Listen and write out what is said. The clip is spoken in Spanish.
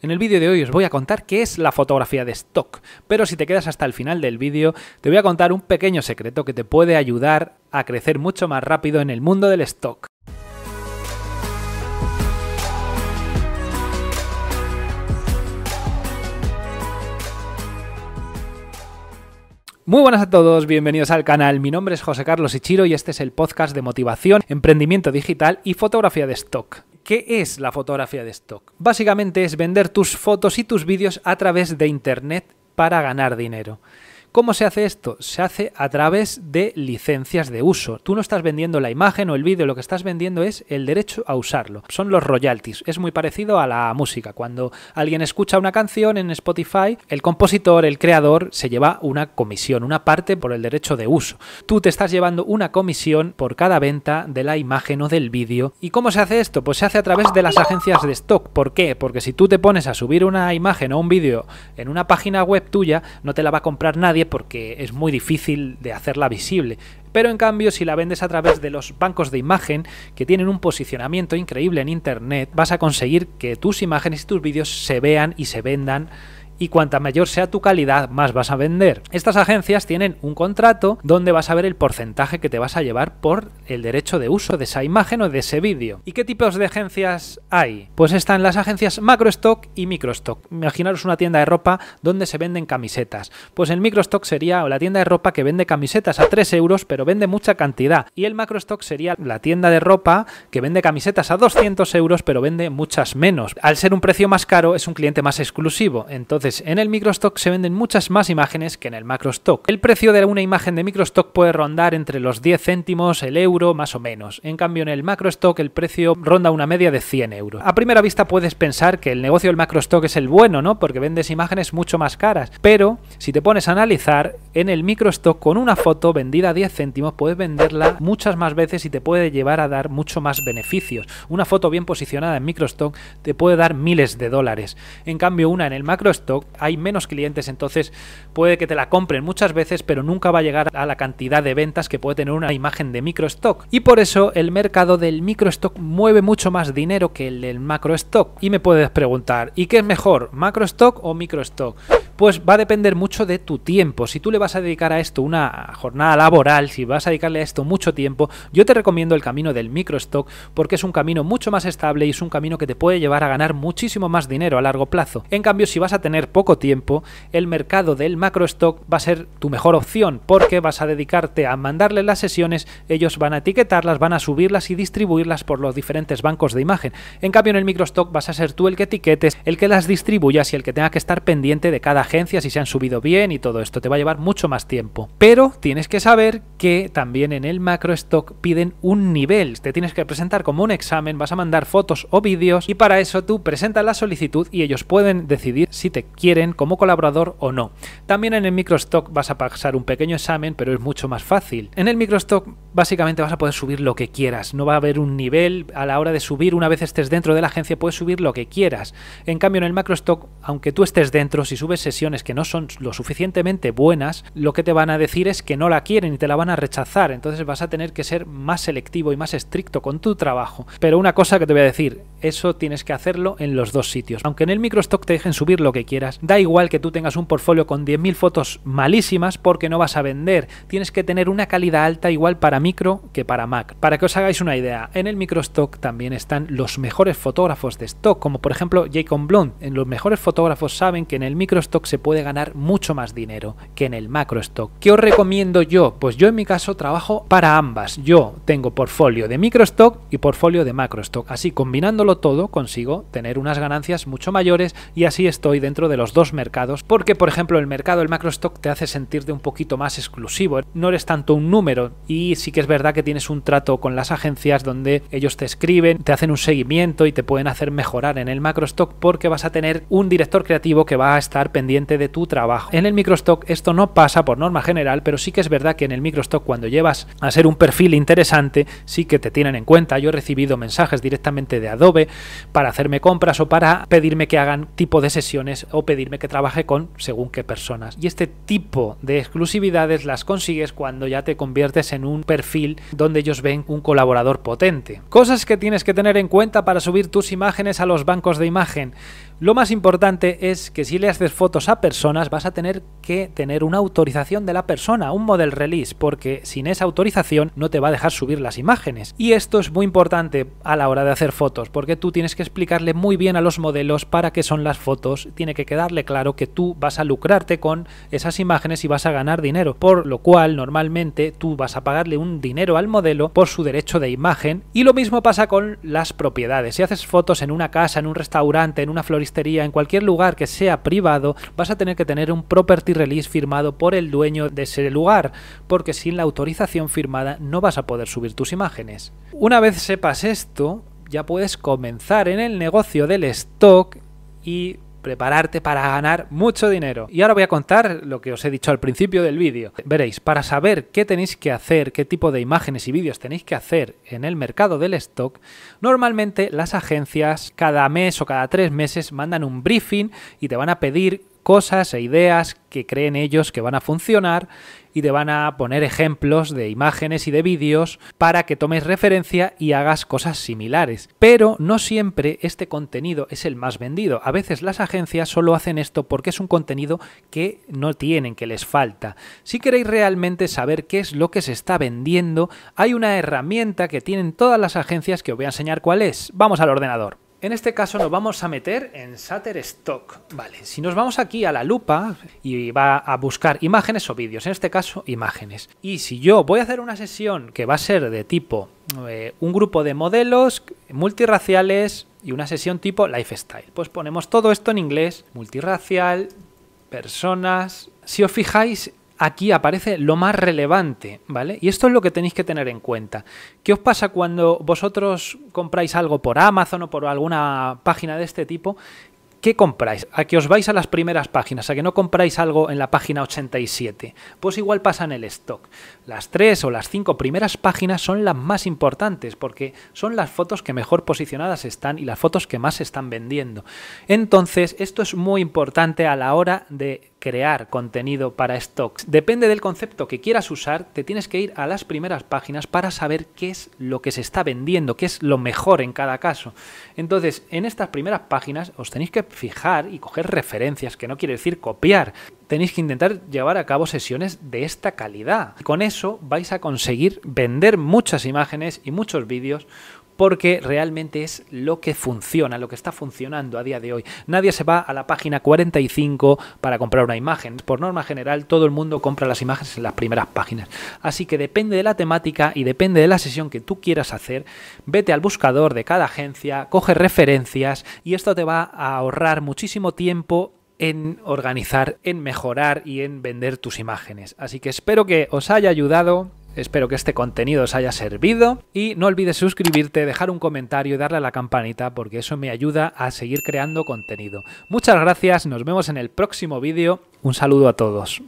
En el vídeo de hoy os voy a contar qué es la fotografía de stock, pero si te quedas hasta el final del vídeo, te voy a contar un pequeño secreto que te puede ayudar a crecer mucho más rápido en el mundo del stock. Muy buenas a todos, bienvenidos al canal. Mi nombre es José Carlos Ichiro y este es el podcast de motivación, emprendimiento digital y fotografía de stock. ¿Qué es la fotografía de stock? Básicamente es vender tus fotos y tus vídeos a través de Internet para ganar dinero. ¿Cómo se hace esto? Se hace a través de licencias de uso. Tú no estás vendiendo la imagen o el vídeo, lo que estás vendiendo es el derecho a usarlo. Son los royalties. Es muy parecido a la música. Cuando alguien escucha una canción en Spotify, el compositor, el creador, se lleva una comisión, una parte por el derecho de uso. Tú te estás llevando una comisión por cada venta de la imagen o del vídeo. ¿Y cómo se hace esto? Pues se hace a través de las agencias de stock. ¿Por qué? Porque si tú te pones a subir una imagen o un vídeo en una página web tuya, no te la va a comprar nadie porque es muy difícil de hacerla visible. Pero en cambio, si la vendes a través de los bancos de imagen que tienen un posicionamiento increíble en Internet, vas a conseguir que tus imágenes y tus vídeos se vean y se vendan y cuanta mayor sea tu calidad, más vas a vender. Estas agencias tienen un contrato donde vas a ver el porcentaje que te vas a llevar por el derecho de uso de esa imagen o de ese vídeo. ¿Y qué tipos de agencias hay? Pues están las agencias macrostock y microstock. Imaginaros una tienda de ropa donde se venden camisetas. Pues el microstock sería la tienda de ropa que vende camisetas a 3 euros, pero vende mucha cantidad. Y el macrostock sería la tienda de ropa que vende camisetas a 200 euros, pero vende muchas menos. Al ser un precio más caro, es un cliente más exclusivo. Entonces, en el microstock se venden muchas más imágenes que en el macrostock. El precio de una imagen de microstock puede rondar entre los 10 céntimos, el euro, más o menos. En cambio, en el macrostock el precio ronda una media de 100 euros. A primera vista puedes pensar que el negocio del macrostock es el bueno, ¿no? Porque vendes imágenes mucho más caras. Pero, si te pones a analizar, en el microstock con una foto vendida a 10 céntimos puedes venderla muchas más veces y te puede llevar a dar mucho más beneficios. Una foto bien posicionada en microstock te puede dar miles de dólares. En cambio, una en el macrostock hay menos clientes, entonces puede que te la compren muchas veces, pero nunca va a llegar a la cantidad de ventas que puede tener una imagen de micro stock. Y por eso el mercado del micro stock mueve mucho más dinero que el del stock. Y me puedes preguntar, ¿y qué es mejor, macro stock o micro stock? Pues va a depender mucho de tu tiempo. Si tú le vas a dedicar a esto una jornada laboral, si vas a dedicarle a esto mucho tiempo, yo te recomiendo el camino del microstock porque es un camino mucho más estable y es un camino que te puede llevar a ganar muchísimo más dinero a largo plazo. En cambio, si vas a tener poco tiempo, el mercado del macrostock va a ser tu mejor opción porque vas a dedicarte a mandarle las sesiones, ellos van a etiquetarlas, van a subirlas y distribuirlas por los diferentes bancos de imagen. En cambio, en el microstock vas a ser tú el que etiquetes, el que las distribuyas y el que tenga que estar pendiente de cada si se han subido bien y todo esto. Te va a llevar mucho más tiempo. Pero tienes que saber que también en el macro stock piden un nivel. Te tienes que presentar como un examen, vas a mandar fotos o vídeos y para eso tú presentas la solicitud y ellos pueden decidir si te quieren como colaborador o no. También en el micro stock vas a pasar un pequeño examen, pero es mucho más fácil. En el micro stock básicamente vas a poder subir lo que quieras. No va a haber un nivel a la hora de subir. Una vez estés dentro de la agencia puedes subir lo que quieras. En cambio en el macro stock, aunque tú estés dentro, si subes que no son lo suficientemente buenas, lo que te van a decir es que no la quieren y te la van a rechazar. Entonces vas a tener que ser más selectivo y más estricto con tu trabajo. Pero una cosa que te voy a decir, eso tienes que hacerlo en los dos sitios. Aunque en el microstock te dejen subir lo que quieras, da igual que tú tengas un portfolio con 10.000 fotos malísimas porque no vas a vender. Tienes que tener una calidad alta igual para micro que para Mac. Para que os hagáis una idea, en el microstock también están los mejores fotógrafos de stock, como por ejemplo Jacob Blunt. En los mejores fotógrafos saben que en el microstock se puede ganar mucho más dinero que en el macrostock. ¿Qué os recomiendo yo? Pues yo en mi caso trabajo para ambas. Yo tengo portfolio de microstock y portfolio de macrostock. Así combinándolo todo consigo tener unas ganancias mucho mayores y así estoy dentro de los dos mercados, porque por ejemplo el mercado, el macro stock te hace sentirte un poquito más exclusivo, no eres tanto un número y sí que es verdad que tienes un trato con las agencias donde ellos te escriben, te hacen un seguimiento y te pueden hacer mejorar en el macro stock porque vas a tener un director creativo que va a estar pendiente de tu trabajo. En el micro stock esto no pasa por norma general, pero sí que es verdad que en el micro stock cuando llevas a ser un perfil interesante, sí que te tienen en cuenta. Yo he recibido mensajes directamente de Adobe para hacerme compras o para pedirme que hagan tipo de sesiones o pedirme que trabaje con según qué personas. Y este tipo de exclusividades las consigues cuando ya te conviertes en un perfil donde ellos ven un colaborador potente. Cosas que tienes que tener en cuenta para subir tus imágenes a los bancos de imagen. Lo más importante es que si le haces fotos a personas vas a tener que tener una autorización de la persona, un model release, porque sin esa autorización no te va a dejar subir las imágenes. Y esto es muy importante a la hora de hacer fotos, porque que tú tienes que explicarle muy bien a los modelos para qué son las fotos, tiene que quedarle claro que tú vas a lucrarte con esas imágenes y vas a ganar dinero, por lo cual normalmente tú vas a pagarle un dinero al modelo por su derecho de imagen y lo mismo pasa con las propiedades. Si haces fotos en una casa, en un restaurante, en una floristería, en cualquier lugar que sea privado, vas a tener que tener un property release firmado por el dueño de ese lugar, porque sin la autorización firmada no vas a poder subir tus imágenes. Una vez sepas esto, ya puedes comenzar en el negocio del stock y prepararte para ganar mucho dinero. Y ahora voy a contar lo que os he dicho al principio del vídeo. Veréis, para saber qué tenéis que hacer, qué tipo de imágenes y vídeos tenéis que hacer en el mercado del stock, normalmente las agencias cada mes o cada tres meses mandan un briefing y te van a pedir cosas e ideas que creen ellos que van a funcionar y te van a poner ejemplos de imágenes y de vídeos para que tomes referencia y hagas cosas similares. Pero no siempre este contenido es el más vendido. A veces las agencias solo hacen esto porque es un contenido que no tienen, que les falta. Si queréis realmente saber qué es lo que se está vendiendo, hay una herramienta que tienen todas las agencias que os voy a enseñar cuál es. Vamos al ordenador. En este caso nos vamos a meter en Shutterstock. Vale, si nos vamos aquí a la lupa y va a buscar imágenes o vídeos, en este caso imágenes. Y si yo voy a hacer una sesión que va a ser de tipo eh, un grupo de modelos multiraciales y una sesión tipo lifestyle, pues ponemos todo esto en inglés, Multiracial, personas. Si os fijáis, aquí aparece lo más relevante, ¿vale? Y esto es lo que tenéis que tener en cuenta. ¿Qué os pasa cuando vosotros compráis algo por Amazon o por alguna página de este tipo? ¿Qué compráis? A que os vais a las primeras páginas, a que no compráis algo en la página 87. Pues igual pasa en el stock. Las tres o las cinco primeras páginas son las más importantes porque son las fotos que mejor posicionadas están y las fotos que más se están vendiendo. Entonces, esto es muy importante a la hora de crear contenido para stocks. Depende del concepto que quieras usar, te tienes que ir a las primeras páginas para saber qué es lo que se está vendiendo, qué es lo mejor en cada caso. Entonces, en estas primeras páginas os tenéis que fijar y coger referencias, que no quiere decir copiar. Tenéis que intentar llevar a cabo sesiones de esta calidad. Con eso vais a conseguir vender muchas imágenes y muchos vídeos porque realmente es lo que funciona, lo que está funcionando a día de hoy. Nadie se va a la página 45 para comprar una imagen. Por norma general, todo el mundo compra las imágenes en las primeras páginas. Así que depende de la temática y depende de la sesión que tú quieras hacer, vete al buscador de cada agencia, coge referencias y esto te va a ahorrar muchísimo tiempo en organizar, en mejorar y en vender tus imágenes. Así que espero que os haya ayudado. Espero que este contenido os haya servido y no olvides suscribirte, dejar un comentario y darle a la campanita porque eso me ayuda a seguir creando contenido. Muchas gracias, nos vemos en el próximo vídeo. Un saludo a todos.